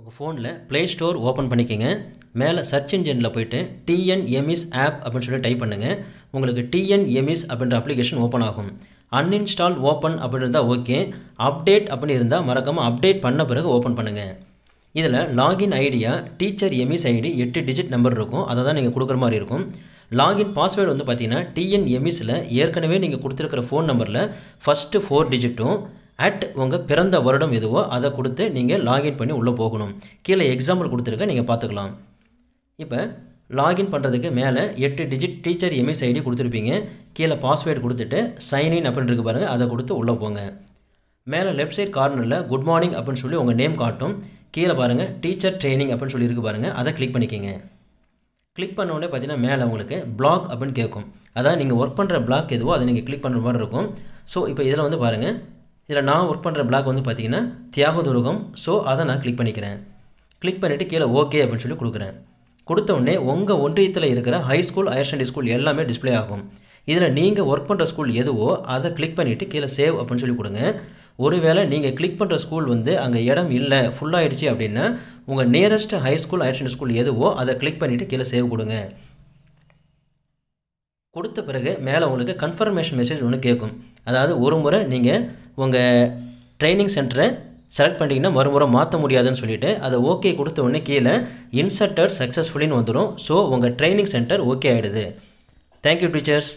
உங்கள் ஃபோனில் play store open பண்ணிக்கோங்க மேலே சர்ச் இன்ஜினில் போயிட்டு டிஎன்எம்இஸ் ஆப் அப்படின்னு சொல்லி டைப் பண்ணுங்கள் உங்களுக்கு டிஎன்எம்இஸ் அப்படின்ற அப்ளிகேஷன் ஓப்பன் ஆகும் அன்இன்ஸ்டால் ஓப்பன் அப்படின்னு இருந்தால் ஓகே அப்டேட் அப்படின்னு இருந்தால் மறக்காமல் அப்டேட் பண்ண பிறகு ஓப்பன் பண்ணுங்கள் இதில் லாகின் ஐடியா டீச்சர் எம்இஸ் ஐடி எட்டு டிஜிட் நம்பர் இருக்கும் அதை தான் நீங்கள் கொடுக்குற மாதிரி இருக்கும் லாகின் பாஸ்வேர்டு வந்து பார்த்தீங்கன்னா டிஎன்எம்இஸில் ஏற்கனவே நீங்கள் கொடுத்துருக்கிற ஃபோன் நம்பரில் ஃபஸ்ட்டு ஃபோர் டிஜிட்டும் அட் உங்கள் பிறந்த வருடம் எதுவோ அதை கொடுத்து நீங்கள் லாகின் பண்ணி உள்ளே போகணும் கீழே எக்ஸாம்பிள் கொடுத்துருக்க நீங்கள் பார்த்துக்கலாம் இப்போ லாகின் பண்ணுறதுக்கு மேலே எட்டு டிஜிட் டீச்சர் எம்எஸ் ஐடி கொடுத்துருப்பீங்க கீழே பாஸ்வேர்டு கொடுத்துட்டு சைன்இன் அப்படின்னு இருக்குது பாருங்கள் அதை கொடுத்து உள்ளே போங்க மேலே லெஃப்ட் சைட் கார்னரில் குட் மார்னிங் அப்படின்னு சொல்லி உங்கள் நேம் காட்டும் கீழே பாருங்கள் டீச்சர் ட்ரைனிங் அப்படின்னு சொல்லி இருக்குது பாருங்கள் அதை கிளிக் பண்ணிக்கோங்க கிளிக் பண்ணோடனே பார்த்தீங்கன்னா மேலே உங்களுக்கு பிளாக் அப்படின்னு கேட்கும் அதாவது நீங்கள் ஒர்க் பண்ணுற பிளாக் எதுவோ அதை நீங்கள் கிளிக் பண்ணுற மாதிரி இருக்கும் ஸோ இப்போ இதில் வந்து பாருங்கள் இதில் நான் ஒர்க் பண்ணுற பிளாக் வந்து பார்த்திங்கன்னா தியாகதுருகம் ஸோ அதை நான் கிளிக் பண்ணிக்கிறேன் கிளிக் பண்ணிவிட்டு கீழே ஓகே அப்படின்னு சொல்லி கொடுக்குறேன் கொடுத்த உடனே உங்கள் ஒன்றியத்தில் இருக்கிற high school higher secondary school எல்லாமே டிஸ்பிளே ஆகும் இதில் நீங்கள் ஒர்க் பண்ணுற ஸ்கூல் எதுவோ அதை கிளிக் பண்ணிவிட்டு கீழே சேவ் அப்படின்னு சொல்லி கொடுங்க ஒருவேளை நீங்கள் கிளிக் பண்ணுற ஸ்கூல் வந்து அங்கே இடம் இல்லை ஃபுல்லாகிடுச்சி அப்படின்னா உங்கள் nearest high school higher secondary school எதுவோ அதை கிளிக் பண்ணிவிட்டு கீழே சேவ் கொடுங்க கொடுத்த பிறகு மேலே உங்களுக்கு கன்ஃபர்மேஷன் மெசேஜ் ஒன்று கேட்கும் அதாவது ஒரு முறை நீங்கள் உங்கள் ட்ரைனிங் சென்டரை செலக்ட் பண்ணிட்டீங்கன்னா மறுமுறை மாற்ற முடியாதுன்னு சொல்லிவிட்டு அதை ஓகே கொடுத்த உடனே கீழே இன்சர்ட்டட் சக்ஸஸ்ஃபுல்லின்னு வந்துடும் ஸோ உங்கள் ட்ரைனிங் சென்டர் ஓகே ஆகிடுது தேங்க்யூ டீச்சர்ஸ்